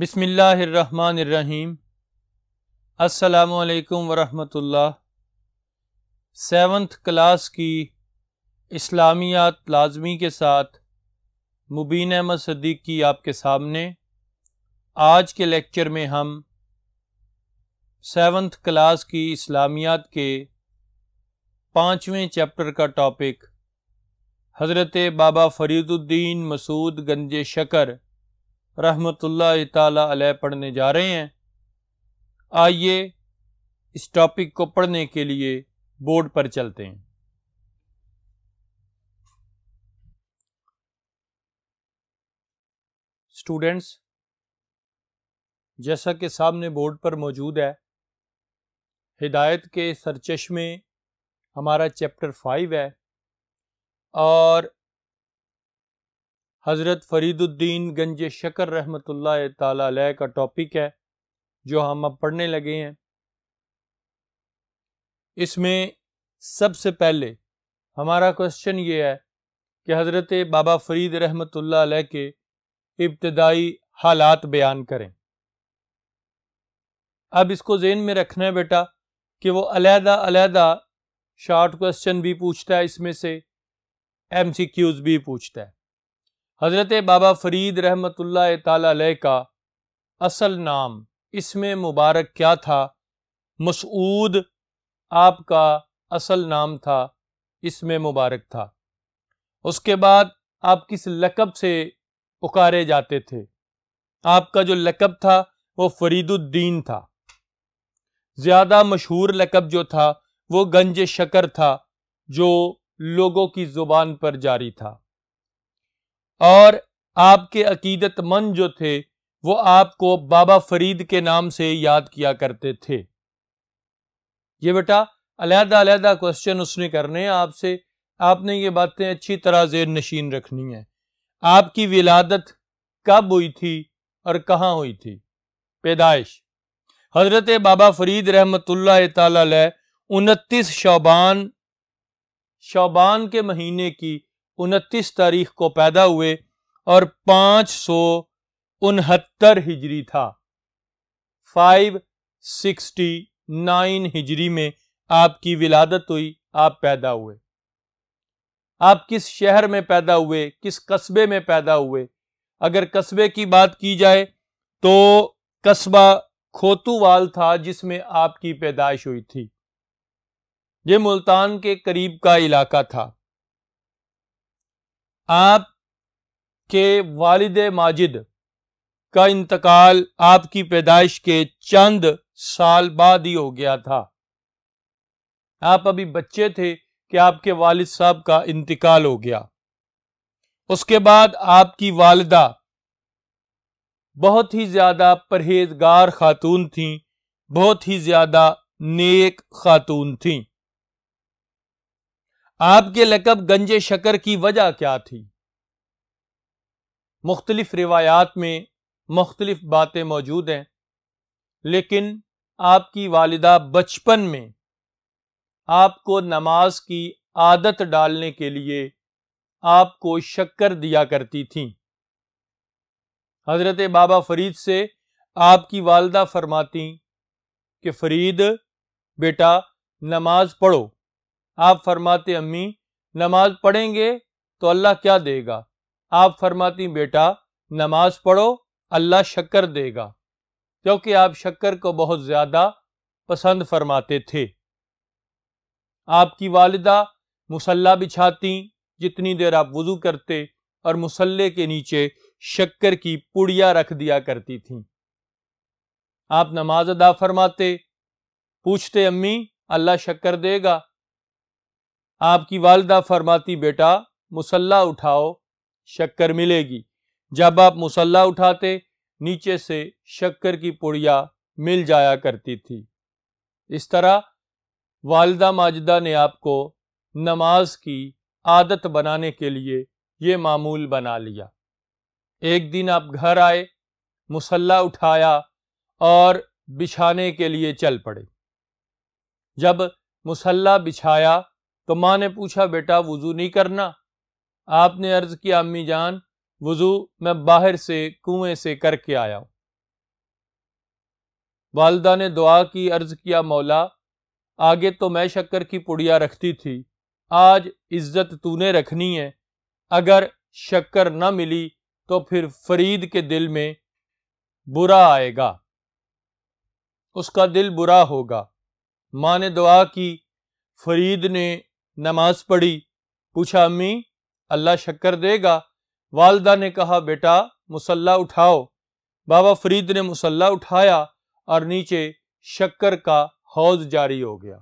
बिसमीम् अल्लाम वरहमतुल्लाह seventh class की इस्लामियात लाजमी के साथ मुबीन अहमद सदीक की आपके सामने आज के लेक्चर में हम सेवन्थ क्लास की इस्लामियात के पाँचवें चैप्टर का टॉपिक हज़रत बाबा फरीदुद्दीन मसूद गंजे शकर रहमतुल्लाह ताला पढ़ने जा रहे हैं आइए इस टॉपिक को पढ़ने के लिए बोर्ड पर चलते हैं स्टूडेंट्स जैसा कि सामने बोर्ड पर मौजूद है हिदायत के सरचश्मे में हमारा चैप्टर फाइव है और हज़रत फ़रीदुद्दीन गंज शकर रहमत ताल का टॉपिक है जो हम अब पढ़ने लगे हैं इसमें सबसे पहले हमारा क्वेश्चन ये है कि हज़रत बाबा फरीद रहमत के इब्तदाई हालात बयान करें अब इसको जेन में रखना है बेटा कि वो अलहदा अलहदा शार्ट क्वेश्चन भी पूछता है इसमें से एम सी क्यूज़ भी पूछता है हज़रत बाबा फरीद रहमतुल्ला ताल का असल नाम इसमें मुबारक क्या था मसूद आपका असल नाम था इसमें मुबारक था उसके बाद आप किस लकब से पुकारे जाते थे आपका जो लकब था वो फरीदुद्दीन था ज़्यादा मशहूर लकब जो था वो गंज शकर था जो लोगों की ज़ुबान पर जारी था और आपके अकीदतमंद जो थे वो आपको बाबा फरीद के नाम से याद किया करते थे ये बेटा अलहदा अलहदा क्वेश्चन उसने करने हैं आपसे आपने ये बातें अच्छी तरह जेर नशीन रखनी है आपकी विलादत कब हुई थी और कहाँ हुई थी पैदाइश हज़रत बाबा फरीद रहमत उनतीस शौबान शौबान के महीने की उनतीस तारीख को पैदा हुए और पाँच सौ उनहत्तर हिजरी था फाइव सिक्सटी नाइन हिजरी में आपकी विलादत हुई आप पैदा हुए आप किस शहर में पैदा हुए किस कस्बे में पैदा हुए अगर कस्बे की बात की जाए तो कस्बा खोतूवाल था जिसमें आपकी पैदाइश हुई थी ये मुल्तान के करीब का इलाका था आपके वालिद माजिद का इंतकाल आपकी पैदाइश के चंद साल बाद ही हो गया था आप अभी बच्चे थे कि आपके वालिद साहब का इंतकाल हो गया उसके बाद आपकी वालदा बहुत ही ज़्यादा परहेजगार खातून थीं बहुत ही ज़्यादा नेक खातून थीं आपके लकब गंजे शकर की वजह क्या थी मुख्तलिफ रिवायात में मुख्तलिफ बातें मौजूद हैं लेकिन आपकी वालदा बचपन में आपको नमाज की आदत डालने के लिए आपको शक्कर दिया करती थी हज़रत बाबा फरीद से आपकी वालदा फरमाती कि फरीद बेटा नमाज पढ़ो आप फरमाते अम्मी नमाज पढ़ेंगे तो अल्लाह क्या देगा आप फरमाती बेटा नमाज पढ़ो अल्लाह शक्कर देगा क्योंकि आप शक्कर को बहुत ज़्यादा पसंद फरमाते थे आपकी वालदा मुसल्ला बिछाती जितनी देर आप वज़ू करते और मुसल्ले के नीचे शक्कर की पुड़िया रख दिया करती थी आप नमाज अदा फरमाते पूछते अम्मी अल्लाह शक्कर देगा आपकी वालदा फरमाती बेटा मुसल्ला उठाओ शक्कर मिलेगी जब आप मुसल्ला उठाते नीचे से शक्कर की पुड़िया मिल जाया करती थी इस तरह वालदा माजदा ने आपको नमाज की आदत बनाने के लिए ये मामूल बना लिया एक दिन आप घर आए मुसल्ला उठाया और बिछाने के लिए चल पड़े जब मुसल्ला बिछाया तो माँ ने पूछा बेटा वज़ू नहीं करना आपने अर्ज़ किया अम्मी जान वज़ू मैं बाहर से कुएं से करके आया हूं वालदा ने दुआ की अर्ज़ किया मौला आगे तो मैं शक्कर की पुड़िया रखती थी आज इज्जत तूने रखनी है अगर शक्कर न मिली तो फिर फरीद के दिल में बुरा आएगा उसका दिल बुरा होगा माँ ने दुआ की फरीद ने नमाज पढ़ी पूछा अम्मी अल्लाह शक्कर देगा वालदा ने कहा बेटा मुसल्ला उठाओ बाबा फरीद ने मुसल्ला उठाया और नीचे शक्कर का हौज जारी हो गया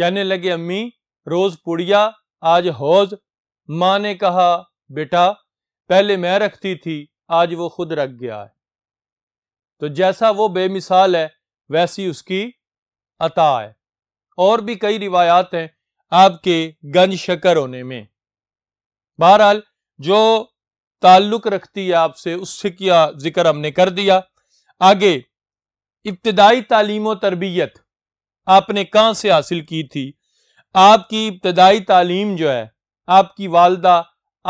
कहने लगे अम्मी रोज पुड़िया आज हौज माँ ने कहा बेटा पहले मैं रखती थी आज वो खुद रख गया है तो जैसा वो बेमिसाल है वैसी उसकी अता है और भी कई रिवायात हैं आपके गंज शकर होने में बहरहाल जो ताल्लुक रखती है आपसे उससे किया जिक्र हमने कर दिया आगे इब्तदाई तालीम तरबियत आपने कहाँ से हासिल की थी आपकी इब्तदाई तालीम जो है आपकी वालदा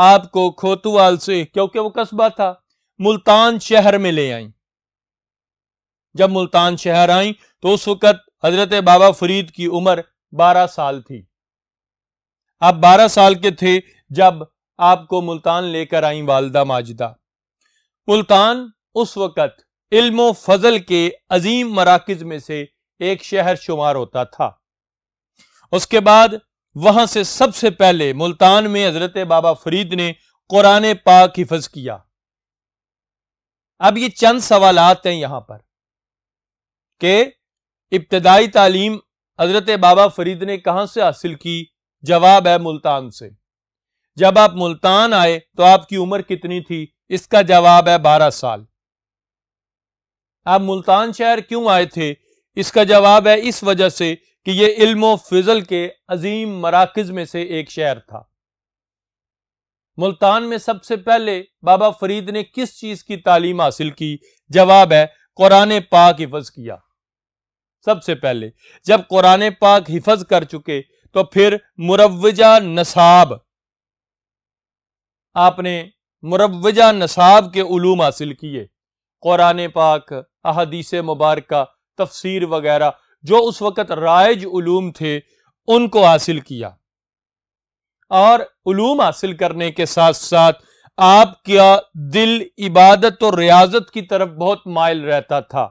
आपको खोतुवाल से क्योंकि वो कस्बा था मुल्तान शहर में ले आई जब मुल्तान शहर आई तो उस वक़्त हजरत बाबा फरीद की उम्र 12 साल थी आप 12 साल के थे जब आपको मुल्तान लेकर आई वालदा माजिदा मुल्तान उस वक़्त इल्म फजल के अजीम मराकज में से एक शहर शुमार होता था उसके बाद वहां से सबसे पहले मुल्तान में हजरत बाबा फरीद ने कुरान पाक हिफज किया अब ये चंद सवाल हैं यहां पर के इब्तदाई तालीम हज़रत बाबा फरीद ने कहा से हासिल की जवाब है मुल्तान से जब आप मुल्तान आए तो आपकी उम्र कितनी थी इसका जवाब है बारह साल आप मुल्तान शहर क्यों आए थे इसका जवाब है इस वजह से कि यह इल्म फिजल के अजीम मराकज में से एक शहर था मुल्तान में सबसे पहले बाबा फरीद ने किस चीज की तालीम हासिल की जवाब है कुरान पाक हिफज किया सबसे पहले जब कुरान पाक हिफज कर चुके तो फिर मुरवजा नसाब आपने मुरवजा नसाब के ूम हासिल किए कुरान पाक अहदीस मुबारक तफसीर वगैरह जो उस वक़्त राइज ूम थे उनको हासिल किया और ूम हासिल करने के साथ साथ आपका दिल इबादत और रियाजत की तरफ बहुत मायल रहता था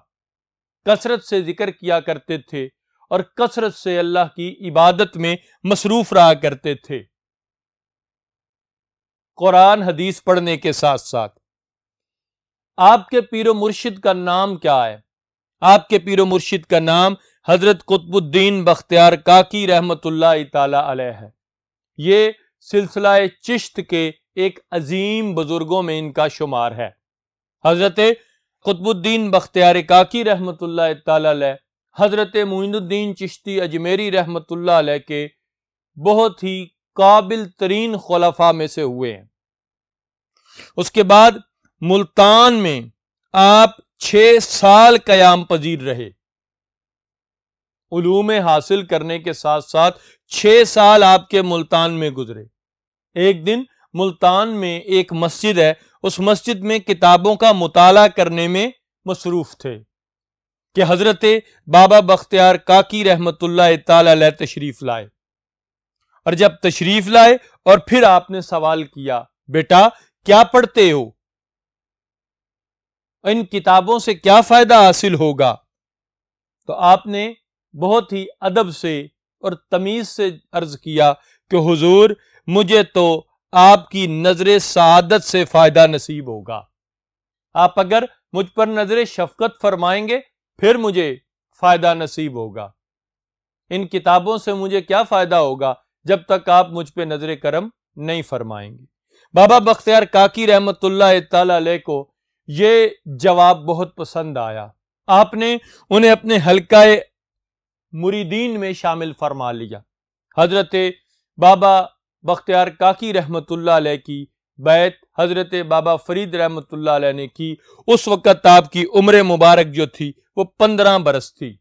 कसरत से जिक्र किया करते थे और कसरत से अल्लाह की इबादत में मसरूफ रहा करते थे कुरान हदीस पढ़ने के साथ साथ आपके पीर मुर्शिद का नाम क्या है आपके पीर मुर्शिद का नाम हजरत कुतबुद्दीन बख्तियार काकी रहमतुल्ला है ये सिलसिला चिश्त के एक अजीम बुजुर्गों में इनका शुमार है हजरत खुतबुद्दीन बख्तियार काकी रहमत हज़रत मोइनुद्दीन चिश्ती अजमेरी रहमत के बहुत ही काबिल तरीन खलफा में से हुए हैं उसके बाद मुल्तान में आप छः साल कयाम पजीर रहे उलूम हासिल करने के साथ साथ छः साल आपके मुल्तान में गुजरे एक दिन मुल्तान में एक मस्जिद है उस मस्जिद में किताबों का मुताला करने में मसरूफ़ थे कि हज़रत बाबा बख्तियार काकी रहमत तै तशरीफ़ लाए और जब तशरीफ़ लाए और फिर आपने सवाल किया बेटा क्या पढ़ते हो इन किताबों से क्या फ़ायदा हासिल होगा तो आपने बहुत ही अदब से और तमीज़ से अर्ज़ किया कि हुजूर मुझे तो आपकी नजर सादत से फायदा नसीब होगा आप अगर मुझ पर नजर शफकत फरमाएंगे फिर मुझे फायदा नसीब होगा इन किताबों से मुझे क्या फायदा होगा जब तक आप मुझ पर नजर करम नहीं फरमाएंगे बाबा बख्तियार काकी रहमत को ये जवाब बहुत पसंद आया आपने उन्हें अपने हल्का मुरीदीन में शामिल फरमा लिया हजरत बाबा बख्तियार काकी रहमतुल्लाह की बैत हज़रत बाबा फरीद रहमतुल्लाह ने की उस वक़्त आपकी उम्र मुबारक जो थी वो पंद्रह बरस थी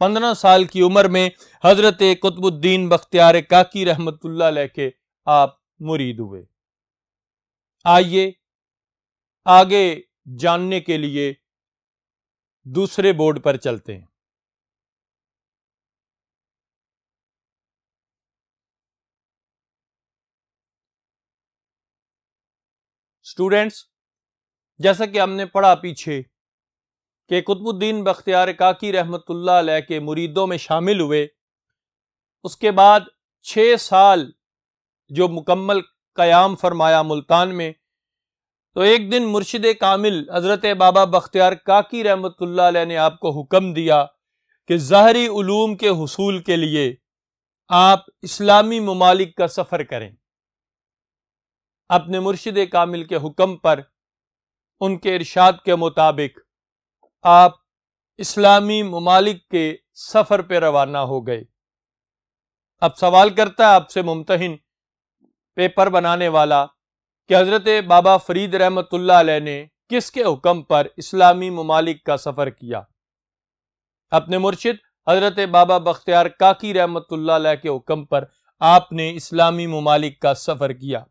पंद्रह साल की उम्र में हज़रत कुतुबुद्दीन बख्तियार काकी रहमतुल्लाह के आप मुरीद हुए आइए आगे जानने के लिए दूसरे बोर्ड पर चलते हैं स्टूडेंट्स जैसा कि हमने पढ़ा पीछे कि कुतुबुद्दीन बख्तियार काकी रहमतुल्लाह अलैह के मुरीदों में शामिल हुए उसके बाद छः साल जो मुकम्मल क़याम फरमाया मुल्तान में तो एक दिन मुर्शिद कामिल हज़रत बाबा बख्तियार काकी रहमतुल्लाह अलैह ने आपको हुक्म दिया कि ज़ाहरी ूम के हसूल के लिए आप इस्लामी ममालिक का सफ़र करें अपने मुर्शिद कामिल के हुक्म पर उनके इरशाद के मुताबिक आप इस्लामी ममालिक के सफ़र पर रवाना हो गए अब सवाल करता है आपसे मुमतहन पेपर बनाने वाला कि हज़रत बाबा फरीद रहमतुल्ला ने किसके हुक्म पर इस्लामी ममालिक का सफ़र किया अपने मुर्शिद हज़रत बाबा बख्तियार काकी रहमतुल्ला के हुक्म पर आपने इस्लामी ममालिक का सफ़र किया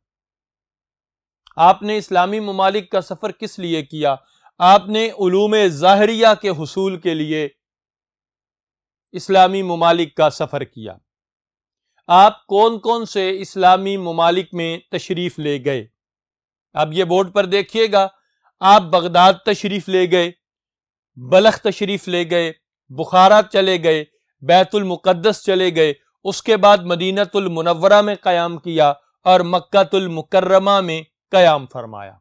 आपने इस्लामी ममालिक का सफ़र किस लिए किया आपने ूम ज़ाहरिया के हसूल के लिए इस्लामी ममालिक का सफ़र किया आप कौन कौन से इस्लामी ममालिक में तशरीफ़ ले गए आप ये बोर्ड पर देखिएगा आप बगदाद तशरीफ़ ले गए बलख तशरीफ़ ले गए बुखारा चले गए बैतुलमुक़दस चले गए उसके बाद मदीनतुलमनवरा में क़्याम किया और मक्तुलमकरमा में कयाम फरमाया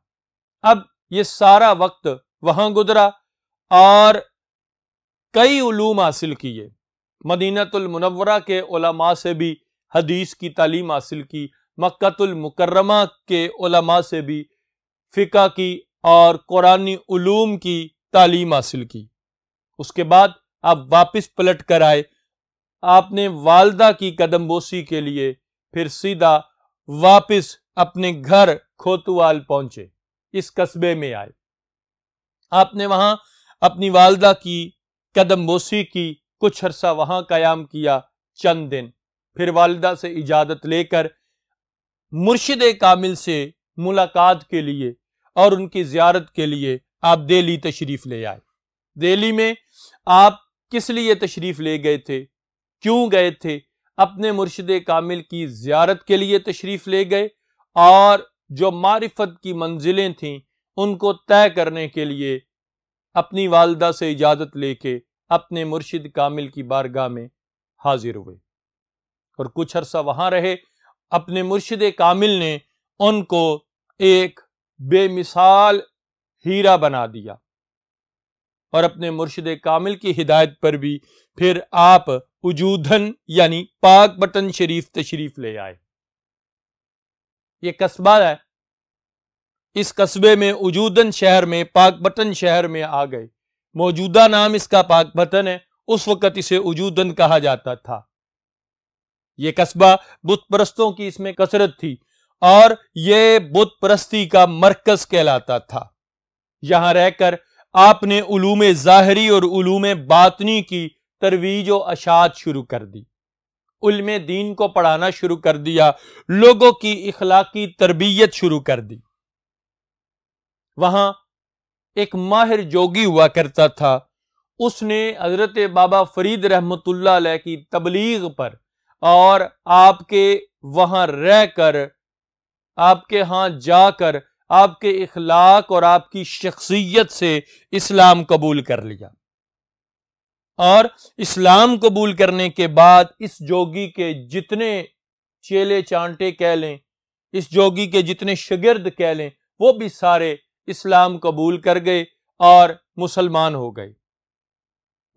अब ये सारा वक्त वहां गुजरा और कई ूम हासिल किए मदीनतुलमनवरा के ओलमा से भी हदीस की तालीम हासिल की मक्तुलमकरमा के ओलमा से भी फ़िका की और कुरानी ूम की तालीम हासिल की उसके बाद आप वापस पलट कर आए आपने वालदा की बोसी के लिए फिर सीधा वापस अपने घर खोतुवाल पहुंचे इस कस्बे में आए आपने वहां अपनी वालदा की कदम बोसी की कुछ अरसा वहां कयाम किया चंद दिन फिर वालदा से इजाज़त लेकर मुर्शद कामिल से मुलाकात के लिए और उनकी ज्यारत के लिए आप दिल्ली तशरीफ़ ले आए दिल्ली में आप किस लिए तशरीफ़ ले गए थे क्यों गए थे अपने मुर्शद कामिल की ज्यारत के लिए तशरीफ़ ले गए और जो मारिफत की मंजिलें थीं उनको तय करने के लिए अपनी वालदा से इजाज़त लेके अपने मुर्शिद कामिल की बारगाह में हाजिर हुए और कुछ अरसा वहाँ रहे अपने मुर्शिद कामिल ने उनको एक बेमिसाल हीरा बना दिया और अपने मुर्शिद कामिल की हिदायत पर भी फिर आप उजूधन यानी पाक बटन शरीफ तशरीफ ले आए ये कस्बा है इस कस्बे में उजूदन शहर में पाकबतन शहर में आ गए मौजूदा नाम इसका पाकबतन है उस वक़्त इसे उजूदन कहा जाता था ये कस्बा बुत परस्तों की इसमें कसरत थी और ये बुत परस्ती का मरकज कहलाता था यहां रहकर आपने उलूम ज़ाहरी और उलूम बातनी की तरवीज व अशात शुरू कर दी उलम दीन को पढ़ाना शुरू कर दिया लोगों की इखलाकी तरबियत शुरू कर दी वहां एक माहिर जोगी हुआ करता था उसने हजरत बाबा फरीद रहमत की तबलीग पर और आपके वहां रह कर आपके यहां जाकर आपके इखलाक और आपकी शख्सियत से इस्लाम कबूल कर लिया और इस्लाम कबूल करने के बाद इस जोगी के जितने चेले चांटे कह लें इस जोगी के जितने शगिर्द कह लें वो भी सारे इस्लाम कबूल कर गए और मुसलमान हो गए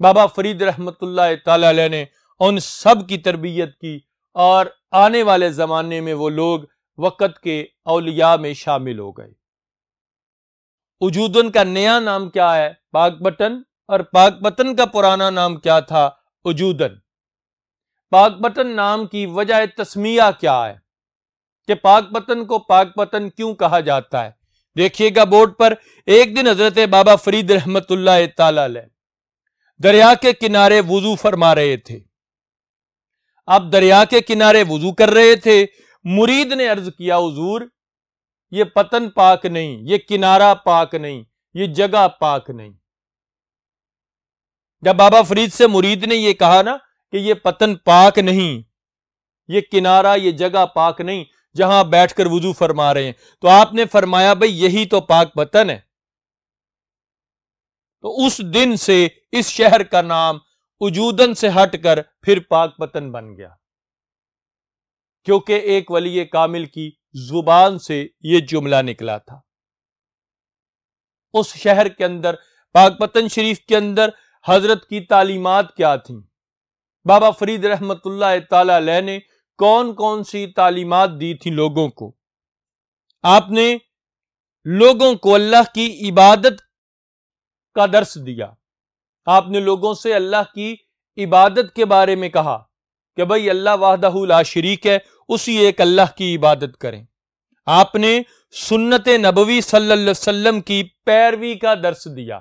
बाबा फरीद रहमत ने उन सब की तरबियत की और आने वाले ज़माने में वो लोग वक़्त के अलिया में शामिल हो गए उजूदन का नया नाम क्या है बागबटन और पाकपतन का पुराना नाम क्या था उजूदन पाकपतन नाम की वजह तस्मिया क्या है कि पाकपतन को पाकपतन क्यों कहा जाता है देखिएगा बोर्ड पर एक दिन हजरत बाबा फरीद रहमत दरिया के किनारे वजू फरमा रहे थे आप दरिया के किनारे वजू कर रहे थे मुरीद ने अर्ज किया हजूर ये पतन पाक नहीं ये किनारा पाक नहीं ये जगह पाक नहीं जब बाबा फरीद से मुरीद ने यह कहा ना कि यह पतन पाक नहीं ये किनारा ये जगह पाक नहीं जहां बैठकर वजू फरमा रहे हैं तो आपने फरमाया भाई यही तो पाक पतन है तो उस दिन से इस शहर का नाम उजूदन से हटकर फिर पाक पतन बन गया क्योंकि एक वली कामिल की जुबान से यह जुमला निकला था उस शहर के अंदर पाकपतन शरीफ के अंदर हजरत की तालीमत क्या थी बाबा फरीद रहमत तै ने कौन कौन सी तालीमत दी थी लोगों को आपने लोगों को अल्लाह की इबादत का दर्श दिया आपने लोगों से अल्लाह की इबादत के बारे में कहा कि भाई अल्लाह वाह शरीक है उसी एक अल्लाह की इबादत करें आपने सुन्नत नबवी सल्लल्लाहु अलैहि वसल्लम की पैरवी का दर्श दिया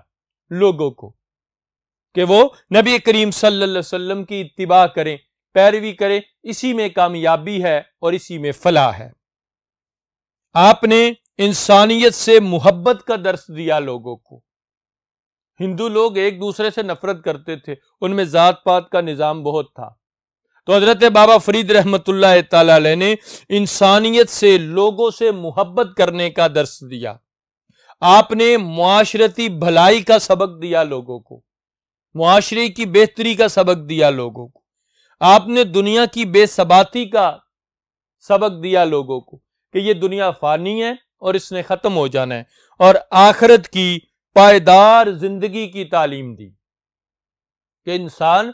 लोगों को कि वो नबी करीम सल्लल्लाहु अलैहि वसल्लम की इत्तिबा करें पैरवी करें इसी में कामयाबी है और इसी में फलाह है आपने इंसानियत से मुहब्बत का दर्श दिया लोगों को हिंदू लोग एक दूसरे से नफरत करते थे उनमें जात पात का निज़ाम बहुत था तो हजरत बाबा फरीद रहमत ने इंसानियत से लोगों से मुहब्बत करने का दर्श दिया आपने माशरती भलाई का सबक दिया लोगों को मुआशरे की बेहतरी का सबक दिया लोगों को आपने दुनिया की बेसबाती का सबक दिया लोगों को कि ये दुनिया फानी है और इसने ख़त्म हो जाना है और आखरत की पायदार जिंदगी की तालीम दी कि इंसान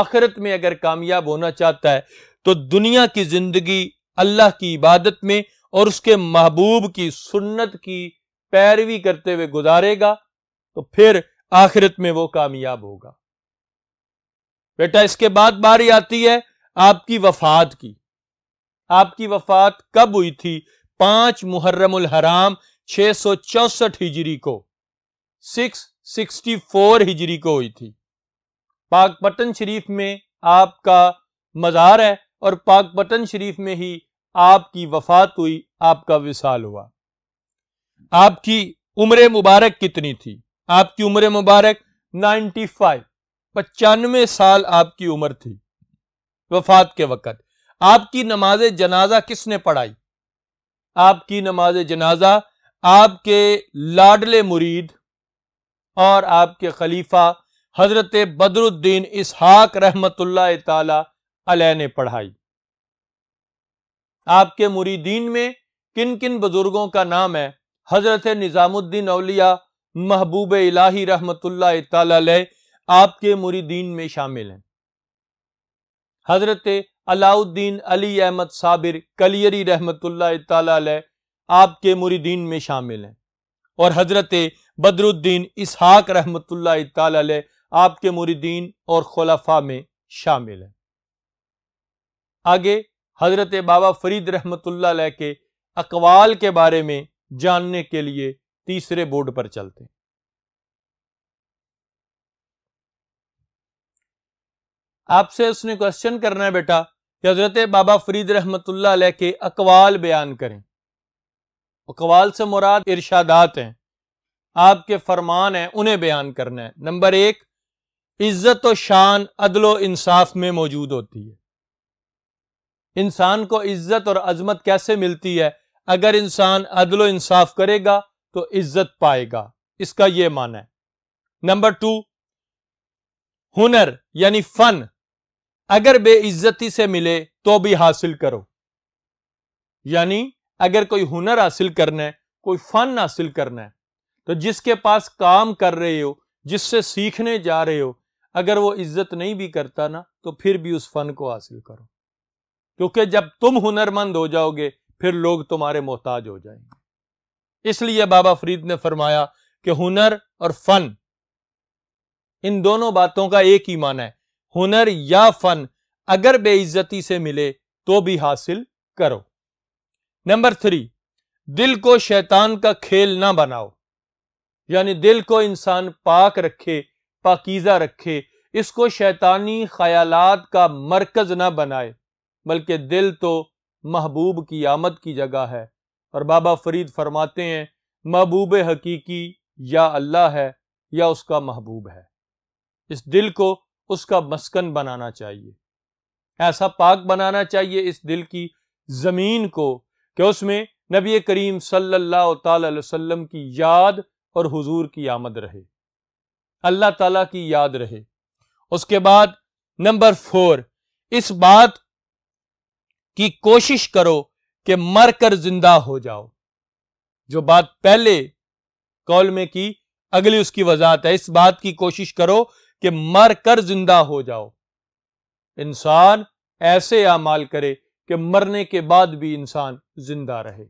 आखिरत में अगर कामयाब होना चाहता है तो दुनिया की जिंदगी अल्लाह की इबादत में और उसके महबूब की सुन्नत की पैरवी करते हुए गुजारेगा तो फिर आखिरत में वो कामयाब होगा बेटा इसके बाद बारी आती है आपकी वफात की आपकी वफात कब हुई थी पांच मुहर्रम हराम छह सौ चौसठ हिजरी को सिक्स सिक्सटी फोर हिजरी को हुई थी पाकपतन शरीफ में आपका मज़ार है और पाकपटन शरीफ में ही आपकी वफात हुई आपका विसाल हुआ आपकी उम्र मुबारक कितनी थी आपकी उम्र मुबारक 95 पचानवे साल आपकी उम्र थी वफात के वक़्त आपकी नमाज जनाजा किसने पढ़ाई आपकी नमाज जनाजा आपके लाडले मुरीद और आपके खलीफा हजरत बदरुद्दीन इसहाक रहमत तला ने पढ़ाई आपके मुरीदीन में किन किन बुजुर्गों का नाम है हजरत निज़ामुद्दीन अलिया महबूब इलाही रहमत आपके मुरीदीन में शामिल हैं हजरत अलाउद्दीन अली अहमद साबिर कलियरी रहमत आपके मुरीदीन में शामिल हैं और हजरत बदरुद्दीन इसहाक रहमत आपके मुरीदीन और खलफा में शामिल हैं आगे हजरत बाबा फरीद रहमत के अकवाल के बारे में जानने के लिए तीसरे बोर्ड पर चलते आपसे उसने क्वेश्चन करना है बेटा कि हजरत बाबा फरीद रहमतुल्ला अलैह के अकवाल बयान करें अकवाल से मुराद इर्शादात हैं आपके फरमान हैं उन्हें बयान करना है नंबर एक इज्जत और शान अदलो इंसाफ में मौजूद होती है इंसान को इज्जत और अजमत कैसे मिलती है अगर इंसान अदलो इंसाफ करेगा तो इज्जत पाएगा इसका यह माना है नंबर टू हुनर यानी फन अगर बेइज्जती से मिले तो भी हासिल करो यानी अगर कोई हुनर हासिल करना है कोई फन हासिल करना है तो जिसके पास काम कर रहे हो जिससे सीखने जा रहे हो अगर वो इज्जत नहीं भी करता ना तो फिर भी उस फन को हासिल करो क्योंकि जब तुम हुनरमंद हो जाओगे फिर लोग तुम्हारे मोहताज हो जाएंगे इसलिए बाबा फरीद ने फरमाया कि हुनर और फन इन दोनों बातों का एक ही माना है हुनर या फन अगर बेइज्जती से मिले तो भी हासिल करो नंबर थ्री दिल को शैतान का खेल ना बनाओ यानी दिल को इंसान पाक रखे पाकीज़ा रखे इसको शैतानी ख्यालात का मरकज ना बनाए बल्कि दिल तो महबूब की आमद की जगह है और बाबा फरीद फरमाते हैं महबूब हकीकी या अल्लाह है या उसका महबूब है इस दिल को उसका मस्कन बनाना चाहिए ऐसा पाक बनाना चाहिए इस दिल की ज़मीन को कि उसमें नबी करीम सल्लल्लाहु अलैहि वसल्लम की याद और हुजूर की आमद रहे अल्लाह ताला की याद रहे उसके बाद नंबर फोर इस बात की कोशिश करो कि कर जिंदा हो जाओ जो बात पहले कौल में की अगली उसकी वजाहत है इस बात की कोशिश करो कि मर कर जिंदा हो जाओ इंसान ऐसे अमाल करे कि मरने के बाद भी इंसान जिंदा रहे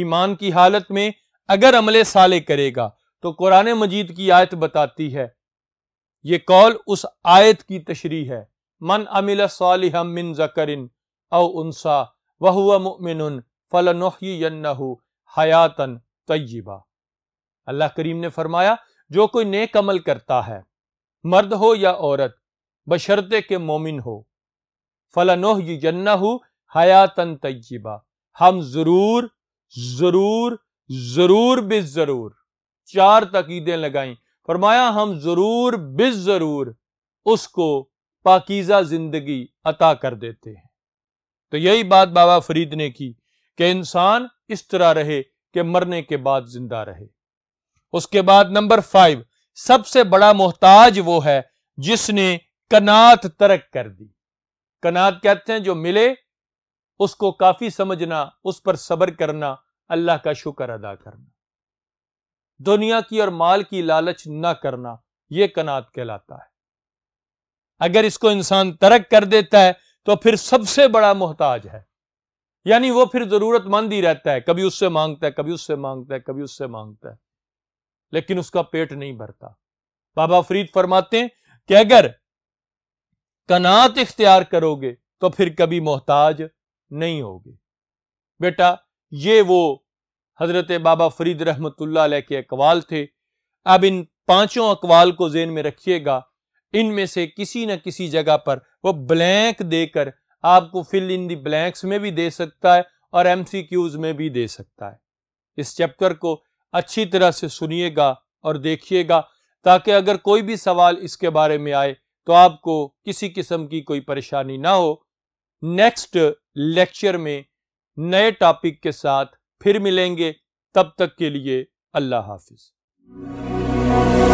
ईमान की हालत में अगर अमले साले करेगा तो कुरान मजीद की आयत बताती है ये कौल उस आयत की तशरी है मन अमिल सालिह मिन जकरिन औ उनसा वह हुआ मुमिन हयातन तय्यबा अल्लाह करीम ने फरमाया जो कोई नेक अमल करता है मर्द हो या औरत बशर्ते के मोमिन हो फ़लनहू हयातन तय्यबा हम ज़रूर ज़रूर ज़रूर बिज ज़रूर चार तकीदें लगाई फरमाया हम ज़रूर बिज ज़रूर उसको पाकिज़ा ज़िंदगी अता कर देते हैं तो यही बात बाबा फरीद ने की कि इंसान इस तरह रहे कि मरने के बाद जिंदा रहे उसके बाद नंबर फाइव सबसे बड़ा मोहताज वो है जिसने कनात तरक कर दी कनात कहते हैं जो मिले उसको काफी समझना उस पर सब्र करना अल्लाह का शुक्र अदा करना दुनिया की और माल की लालच ना करना यह कनात कहलाता है अगर इसको इंसान तरक कर देता है तो फिर सबसे बड़ा मोहताज है यानी वो फिर जरूरतमंद ही रहता है कभी उससे मांगता है कभी उससे मांगता है कभी उससे मांगता है लेकिन उसका पेट नहीं भरता बाबा फरीद फरमाते हैं कि अगर कनात इख्तियार करोगे तो फिर कभी मोहताज नहीं होगे बेटा ये वो हजरत बाबा फरीद रहमतुल्ला के अकवाल थे अब इन पांचों अकवाल को जेन में रखिएगा इनमें से किसी न किसी जगह पर वो ब्लैंक देकर आपको फिल इन दी ब्लैंक्स में भी दे सकता है और एमसीक्यूज में भी दे सकता है इस चैप्टर को अच्छी तरह से सुनिएगा और देखिएगा ताकि अगर कोई भी सवाल इसके बारे में आए तो आपको किसी किस्म की कोई परेशानी ना हो नेक्स्ट लेक्चर में नए टॉपिक के साथ फिर मिलेंगे तब तक के लिए अल्लाह हाफिज़